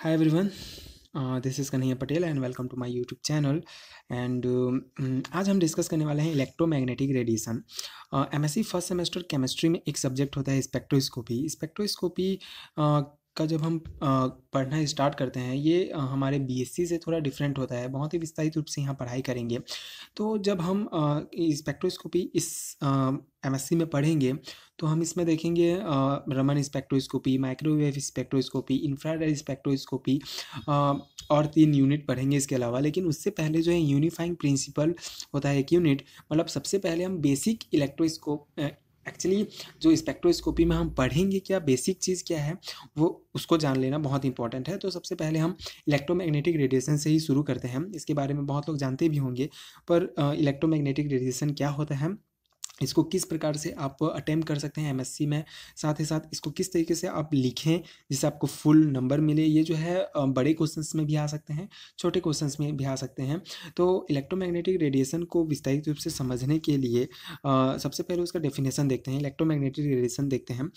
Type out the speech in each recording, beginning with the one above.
High everyone this is Kanhaiya Patel and welcome to my YouTube channel and आज हम discuss करने वाले हैं electromagnetic radiation MSc first semester chemistry में एक सब्जेक्ट होता है स्पेक्ट्रोस्कोपी स्पेक्ट्रोस्कोपी uh, का जब हम पढ़ना स्टार्ट करते हैं ये हमारे बीएससी से थोड़ा डिफरेंट होता है बहुत ही विस्तारित रूप से यहाँ पढ़ाई करेंगे तो जब हम स्पेक्ट्रोस्कोपी इस एमएससी में पढ़ेंगे तो हम इसमें देखेंगे Raman spectroscopy microwave spectroscopy infrared spectroscopy और तीन यूनिट पढ़ेंगे इसके अलावा लेकिन उससे पहले जो है यूनिफाइंग प्रिंसिपल होता है एक यूनिट मतलब सबसे पहले हम बेसिक इलेक्ट्रोस्कोप एक्चुअली जो स्पेक्ट्रोस्कोपी में हम पढ़ेंगे क्या बेसिक चीज़ क्या है वो उसको जान लेना बहुत इंपॉर्टेंट है तो सबसे पहले हम इलेक्ट्रोमैग्नेटिक रेडिएशन से ही शुरू करते हैं इसके बारे में बहुत लोग जानते भी होंगे पर इलेक्ट्रोमैग्नेटिक रेडिएशन क्या होता है इसको किस प्रकार से आप अटैम्प कर सकते हैं एमएससी में साथ ही साथ इसको किस तरीके से आप लिखें जिससे आपको फुल नंबर मिले ये जो है बड़े क्वेश्चंस में भी आ सकते हैं छोटे क्वेश्चंस में भी आ सकते हैं तो इलेक्ट्रोमैग्नेटिक रेडिएशन को विस्तारित रूप से समझने के लिए आ, सबसे पहले उसका डेफिनेशन देखते हैं इलेक्ट्रो रेडिएशन देखते हैं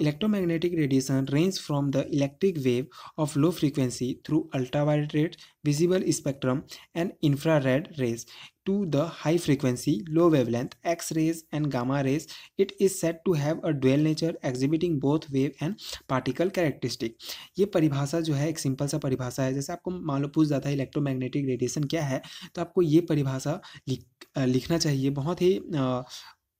electro radiation range from the electric wave of low frequency through ultraviolet visible spectrum and infrared rays to the high frequency, low wavelength, X rays and gamma rays. It is said to have a dual nature exhibiting both wave and particle characteristic. ये परिभाषा जो है एक simple सा परिभाषा है जैसे आपको मालूम पूछ जाता है इलेक्ट्रोमैग्नेटिक रेडिएशन क्या है तो आपको ये परिभाषा लिख लिखना चाहिए बहुत ही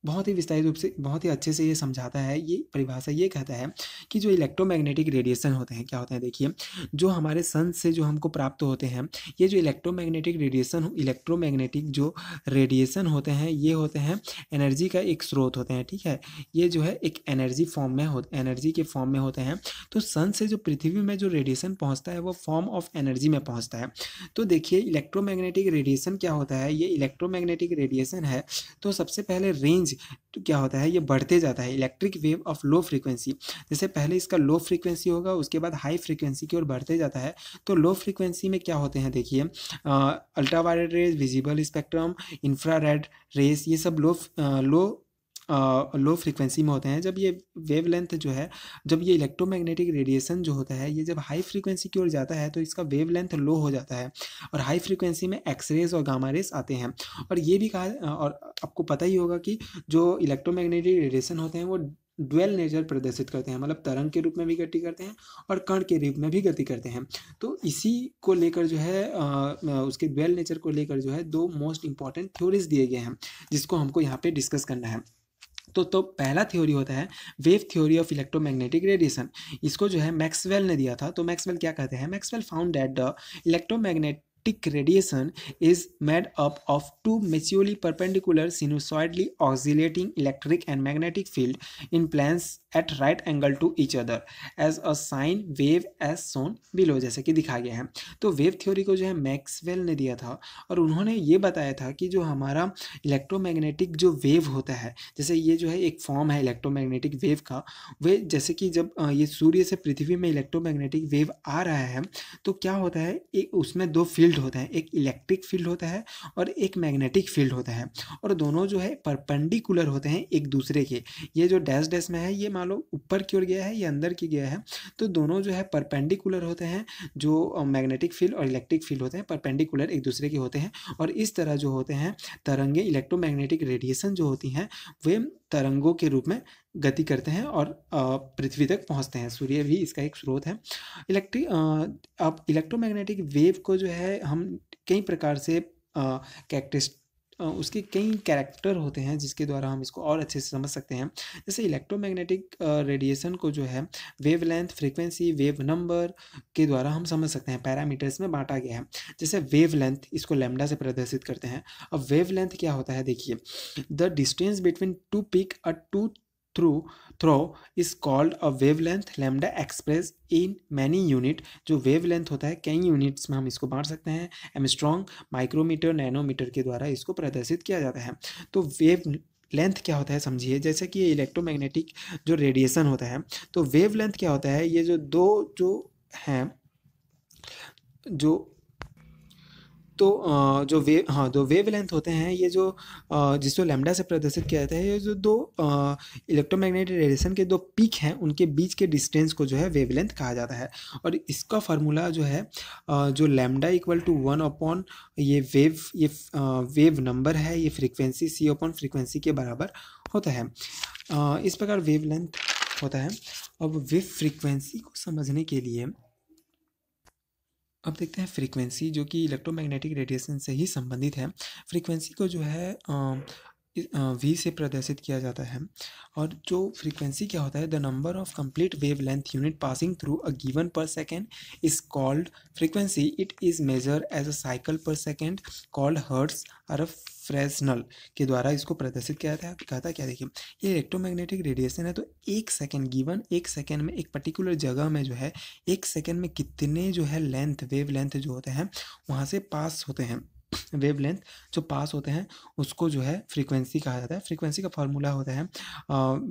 बहुत ही विस्तारित रूप से बहुत ही अच्छे से ये समझाता है ये परिभाषा ये कहता है कि जो इलेक्ट्रोमैग्नेटिक रेडिएशन होते हैं क्या होते हैं देखिए जो हमारे सन से जो हमको प्राप्त होते हैं ये जो इलेक्ट्रोमैग्नेटिक रेडिएशन इलेक्ट्रोमैग्नेटिक जो रेडिएशन होते हैं ये होते हैं एनर्जी का एक स्रोत होते हैं ठीक है ये जो है एक एनर्जी फॉर्म में हो एनर्जी के फॉर्म में होते हैं तो सन से जो पृथ्वी में जो रेडिएशन पहुँचता है वो फॉर्म ऑफ एनर्जी में पहुँचता है तो देखिए इलेक्ट्रोमैग्नेटिक रेडिएशन क्या होता है ये इलेक्ट्रोमैग्नेटिक रेडिएशन है तो सबसे पहले रेंज तो क्या होता है ये बढ़ते जाता है electric wave of low frequency जैसे पहले इसका लो फ्रीक्वेंसी होगा उसके बाद हाई फ्रीक्वेंसी की ओर बढ़ते जाता है तो लो फ्रीक्वेंसी में क्या होते हैं देखिए ultraviolet rays visible spectrum infrared rays ये सब लो लो लो फ्रीक्वेंसी में होते हैं जब ये वेवलेंथ जो है जब ये इलेक्ट्रोमैग्नेटिक रेडिएशन जो होता है ये जब हाई फ्रीक्वेंसी की ओर जाता है तो इसका वेवलेंथ लो हो जाता है और हाई फ्रीक्वेंसी में एक्सरेज और गामा रेस आते हैं और ये भी कहा और आपको पता ही होगा कि जो इलेक्ट्रोमैग्नेटिक रेडिएशन होते हैं वो ड्वेल नेचर प्रदर्शित करते हैं मतलब तरंग के रूप में भी गति करते हैं और कण के रूप में भी गति करते हैं तो इसी को लेकर जो है आ, उसके ड्वेल नेचर को लेकर जो है दो मोस्ट इंपॉर्टेंट थ्योरीज दिए गए हैं जिसको हमको यहाँ पे डिस्कस करना है तो तो पहला थ्योरी होता है wave theory of electromagnetic radiation इसको जो है मैक्सवेल ने दिया था तो मैक्सवेल क्या कहते हैं Maxwell found at the electromagnet optic radiation is made up of two mutually perpendicular sinusoidally oscillating electric and magnetic field in planes at right angle to each other as a sine wave as shown below जैसे कि दिखाया गया है तो wave theory को जो है Maxwell ने दिया था और उन्होंने ये बताया था कि जो हमारा इलेक्ट्रोमैग्नेटिक जो वेव होता है जैसे ये जो है एक फॉर्म है इलेक्ट्रोमैग्नेटिक वेव का वे जैसे कि जब ये सूर्य से पृथ्वी में इलेक्ट्रोमैग्नेटिक वेव आ रहा है तो क्या होता है उसमें दो फील्ड फील्ड होता है एक इलेक्ट्रिक फील्ड होता है और एक मैग्नेटिक फील्ड होता है और दोनों जो है परपेंडिकुलर होते हैं एक दूसरे के ये जो डैश डैश में है ये मान लो ऊपर की ओर गया है या अंदर की गया है तो दोनों जो है परपेंडिकुलर होते हैं जो मैग्नेटिक फील्ड और इलेक्ट्रिक फील्ड होते हैं परपेंडिकुलर एक दूसरे के होते हैं और इस तरह जो होते हैं तरंगे इलेक्ट्रोमैग्नेटिक रेडिएशन जो होती हैं वे तरंगों के रूप में गति करते हैं और पृथ्वी तक पहुंचते हैं सूर्य भी इसका एक स्रोत है इलेक्ट्रिक अब इलेक्ट्रोमैग्नेटिक वेव को जो है हम कई प्रकार से कैक्टिस उसके कई कैरेक्टर होते हैं जिसके द्वारा हम इसको और अच्छे से समझ सकते हैं जैसे इलेक्ट्रोमैग्नेटिक रेडिएशन को जो है wavelength frequency wave number के द्वारा हम समझ सकते हैं पैरामीटर्स में बांटा गया है जैसे वेव लेंथ इसको लेमडा से प्रदर्शित करते हैं अब वेव लेंथ क्या होता है देखिए the distance between two peak a two through throw is called a wavelength lambda express in many unit जो wavelength होता है कई यूनिट्स में हम इसको बांट सकते हैं एमस्ट्रॉन्ग माइक्रोमीटर नैनोमीटर के द्वारा इसको प्रदर्शित किया जाता है तो वेव लेंथ क्या होता है समझिए जैसे कि ये इलेक्ट्रोमैग्नेटिक जो रेडिएशन होता है तो वेव लेंथ क्या होता है ये जो दो जो हैं जो तो जो वे हाँ दो वेव लेंथ होते हैं ये जो जिसको लेमडा से प्रदर्शित किया जाता है ये जो दो इलेक्ट्रोमैग्नेटिक रेडिएशन के दो पीक हैं उनके बीच के डिस्टेंस को जो है वेव लेंथ कहा जाता है और इसका फार्मूला जो है जो lambda equal to one upon ये वेव ये वेव नंबर है ये फ्रिक्वेंसी सी अपॉन फ्रिक्वेंसी के बराबर होता है इस प्रकार वेव लेंथ होता है अब वेव फ्रीक्वेंसी को समझने के लिए अब देखते हैं फ्रीक्वेंसी जो कि इलेक्ट्रोमैग्नेटिक रेडिएशन से ही संबंधित है फ्रीक्वेंसी को जो है वी से प्रदर्शित किया जाता है और जो फ्रीक्वेंसी क्या होता है the number of complete wavelength unit passing through a given per second is called frequency it is measure as a cycle per second called hertz और फ्रेसनल के द्वारा इसको प्रदर्शित किया था कहा था क्या देखिए ये इलेक्ट्रोमैग्नेटिक रेडिएशन है तो एक सेकेंड गिवन एक सेकेंड में एक पर्टिकुलर जगह में जो है एक सेकेंड में कितने जो है लेंथ वेव लेंथ जो होते हैं वहाँ से पास होते हैं वेवलेंथ जो पास होते हैं उसको जो है फ्रीक्वेंसी कहा जाता है फ्रीक्वेंसी का फॉर्मूला होता है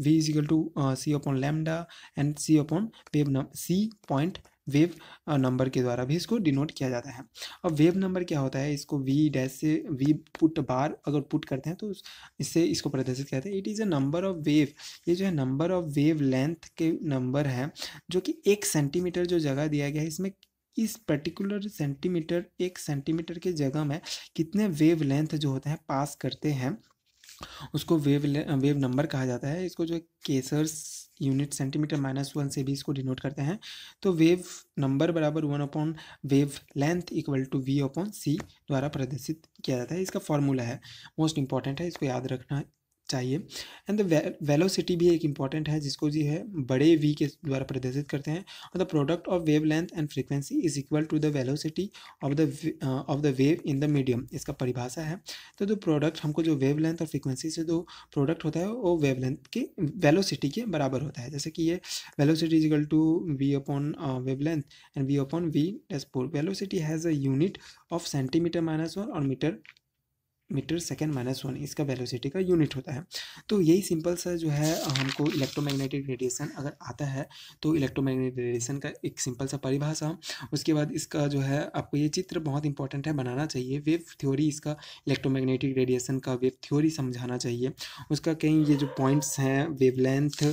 V equal to C upon lambda and C upon wave C point wave number के द्वारा भी इसको डिनोट किया जाता है अब वेव नंबर क्या होता है इसको वी डैश से वी पुट बार अगर पुट करते हैं तो इससे इसको प्रदर्शित किया जाता है it is a number of wave ये जो है नंबर ऑफ वेव लेंथ के नंबर हैं जो कि एक सेंटीमीटर जो जगह दिया गया है इसमें इस पर्टिकुलर सेंटीमीटर एक सेंटीमीटर के जगह में कितने वेव लेंथ जो होते हैं पास करते हैं उसको वेव वेव नंबर कहा जाता है इसको जो Kaysers unit centimetre minus one से भी इसको डिनोट करते हैं तो वेव नंबर बराबर one upon wavelength equal to V upon C द्वारा प्रदर्शित किया जाता है इसका फॉर्मूला है मोस्ट इंपॉर्टेंट है इसको याद रखना चाहिए एंड द वेलोसिटी भी एक इंपॉर्टेंट है जिसको जी है बड़े वी के द्वारा प्रदर्शित करते हैं और the product of wavelength and frequency is equal to the velocity of the of the wave in the medium इसका परिभाषा है तो जो प्रोडक्ट हमको जो वेव लेंथ और फ्रीक्वेंसी से जो प्रोडक्ट होता है वो वेव लेंथ के वेलोसिटी के बराबर होता है जैसे कि ये velocity equal to V upon wavelength and V upon V dash four velocity has a unit of centimetre minus one और metre metre second minus one इसका वेलोसिटी का यूनिट होता है तो यही सिंपल सा जो है हमको इलेक्ट्रोमैग्नेटिक रेडिएशन अगर आता है तो इलेक्ट्रोमैग्नेटिक रेडिएशन का एक सिंपल सा परिभाषा उसके बाद इसका जो है आपको ये चित्र बहुत इंपॉर्टेंट है बनाना चाहिए वेव थ्योरी इसका इलेक्ट्रोमैग्नेटिक रेडिएशन का वेव थ्योरी समझाना चाहिए उसका कहीं ये जो पॉइंट्स हैं wavelength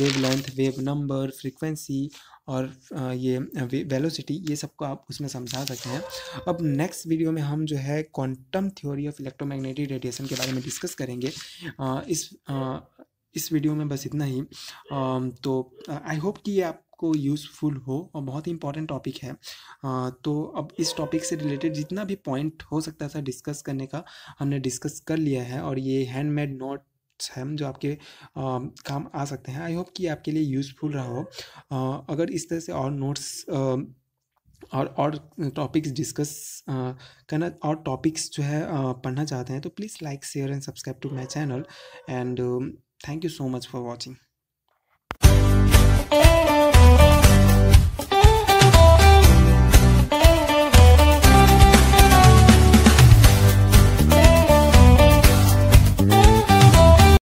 wavelength wave number frequency और ये वेलोसिटी ये सबको आप उसमें समझा सकते हैं अब नेक्स्ट वीडियो में हम जो है quantum theory of electromagnetic radiation के बारे में डिस्कस करेंगे इस इस वीडियो में बस इतना ही तो आई होप कि ये आप आपको यूज़फुल हो और बहुत ही इंपॉर्टेंट टॉपिक है तो अब इस टॉपिक से रिलेटेड जितना भी पॉइंट हो सकता था डिस्कस करने का हमने डिस्कस कर लिया है और ये हैंडमेड नोट टिप्स हैं जो आपके आ, काम आ सकते हैं आई होप कि आपके लिए यूज़फुल रहा हो आ, अगर इस तरह से और नोट्स और और टॉपिक्स डिस्कस करना और टॉपिक्स जो है पढ़ना चाहते हैं तो please like share and subscribe to my channel and thank you so much for watching